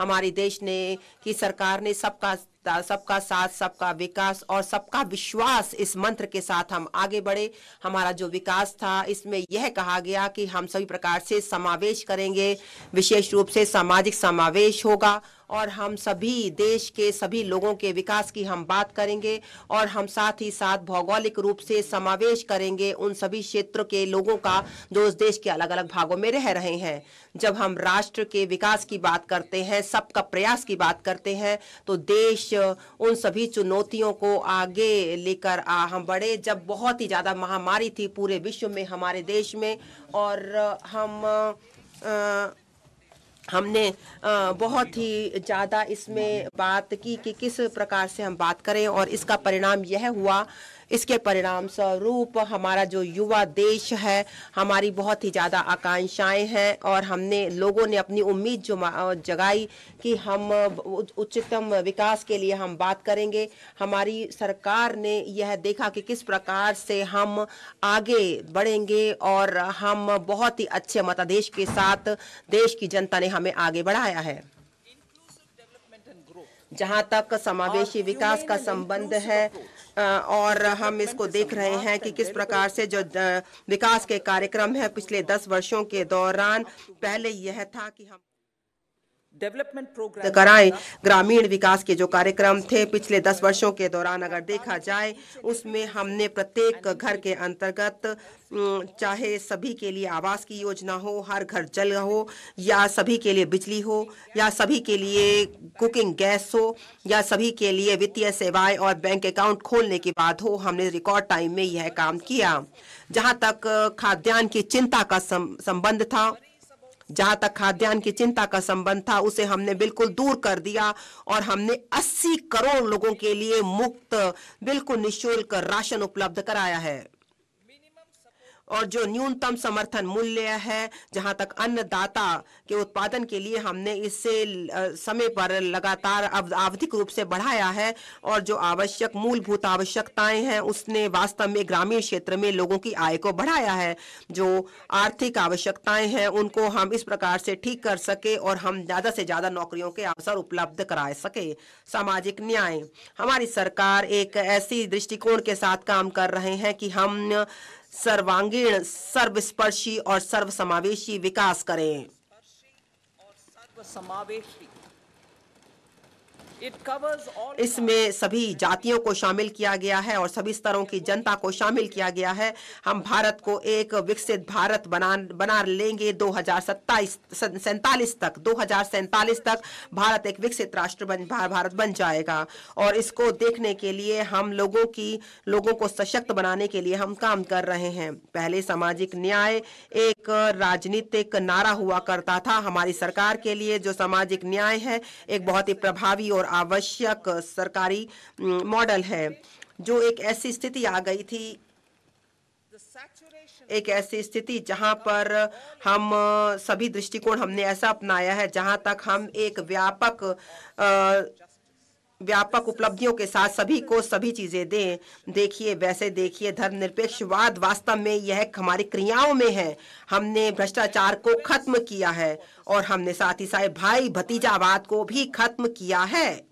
हमारे देश ने की सरकार ने सबका सबका साथ सबका विकास और सबका विश्वास इस मंत्र के साथ हम आगे बढ़े हमारा जो विकास था इसमें यह कहा गया कि हम सभी प्रकार से समावेश करेंगे विशेष रूप से सामाजिक समावेश होगा और हम सभी देश के सभी लोगों के विकास की हम बात करेंगे और हम साथ ही साथ भौगोलिक रूप से समावेश करेंगे उन सभी क्षेत्र के लोगों का जो उस देश के अलग अलग भागों में रह रहे हैं जब हम राष्ट्र के विकास की बात करते हैं सबका प्रयास की बात करते हैं तो देश उन सभी चुनौतियों को आगे लेकर हम बढ़े जब बहुत ही ज़्यादा महामारी थी पूरे विश्व में हमारे देश में और हम आ, हमने बहुत ही ज़्यादा इसमें बात की कि किस प्रकार से हम बात करें और इसका परिणाम यह हुआ इसके परिणाम स्वरूप हमारा जो युवा देश है हमारी बहुत ही ज़्यादा आकांक्षाएं हैं और हमने लोगों ने अपनी उम्मीद जो जगाई कि हम उच्चतम विकास के लिए हम बात करेंगे हमारी सरकार ने यह देखा कि किस प्रकार से हम आगे बढ़ेंगे और हम बहुत ही अच्छे मतादेश के साथ देश की जनता ने हमें आगे बढ़ाया है जहां तक समावेशी विकास का संबंध है और हम इसको देख रहे हैं कि किस प्रकार से जो विकास के कार्यक्रम है पिछले दस वर्षों के दौरान पहले यह था कि हम तो कराएं ग्रामीण विकास के जो कार्यक्रम थे पिछले दस वर्षों के दौरान अगर देखा जाए उसमें हमने प्रत्येक घर के अंतर्गत चाहे सभी के लिए आवास की योजना हो हर घर जल हो या सभी के लिए बिजली हो या सभी के लिए कुकिंग गैस हो या सभी के लिए वित्तीय सेवाएं और बैंक अकाउंट खोलने के बाद हो हमने रिकॉर्ड टाइम में यह काम किया जहां तक खाद्यान्न की चिंता का संबंध था जहां तक खाद्यान्न की चिंता का संबंध था उसे हमने बिल्कुल दूर कर दिया और हमने 80 करोड़ लोगों के लिए मुक्त बिल्कुल निशुल्क राशन उपलब्ध कराया है और जो न्यूनतम समर्थन मूल्य है जहां तक अन्नदाता के उत्पादन के लिए हमने इससे समय पर लगातार आवधिक रूप से बढ़ाया है और जो आवश्यक मूलभूत आवश्यकताएं हैं उसने वास्तव में ग्रामीण क्षेत्र में लोगों की आय को बढ़ाया है जो आर्थिक आवश्यकताएं हैं उनको हम इस प्रकार से ठीक कर सके और हम ज्यादा से ज्यादा नौकरियों के अवसर उपलब्ध करा सके सामाजिक न्याय हमारी सरकार एक ऐसी दृष्टिकोण के साथ काम कर रहे हैं कि हम सर्वांगीण सर्वस्पर्शी और सर्वसमावेशी विकास करें इसमें सभी जातियों को शामिल किया गया है और सभी स्तरों की जनता को शामिल किया गया है हम भारत को एक विकसित भारत बना बना लेंगे दो हजार सैतालीस तक दो हजार सैतालीस तक भारत एक विकसित राष्ट्र बन भारत बन जाएगा और इसको देखने के लिए हम लोगों की लोगों को सशक्त बनाने के लिए हम काम कर रहे हैं पहले सामाजिक न्याय एक राजनीतिक नारा हुआ करता था हमारी सरकार के लिए जो सामाजिक न्याय है एक बहुत ही प्रभावी और आवश्यक सरकारी मॉडल है जो एक ऐसी स्थिति आ गई थी एक ऐसी स्थिति जहां पर हम सभी दृष्टिकोण हमने ऐसा अपनाया है जहां तक हम एक व्यापक आ, व्यापक उपलब्धियों के साथ सभी को सभी चीजें दें देखिए वैसे देखिए धर्मनिरपेक्षवाद वास्तव में यह हमारी क्रियाओं में है हमने भ्रष्टाचार को खत्म किया है और हमने साथ ही साथ भाई भतीजावाद को भी खत्म किया है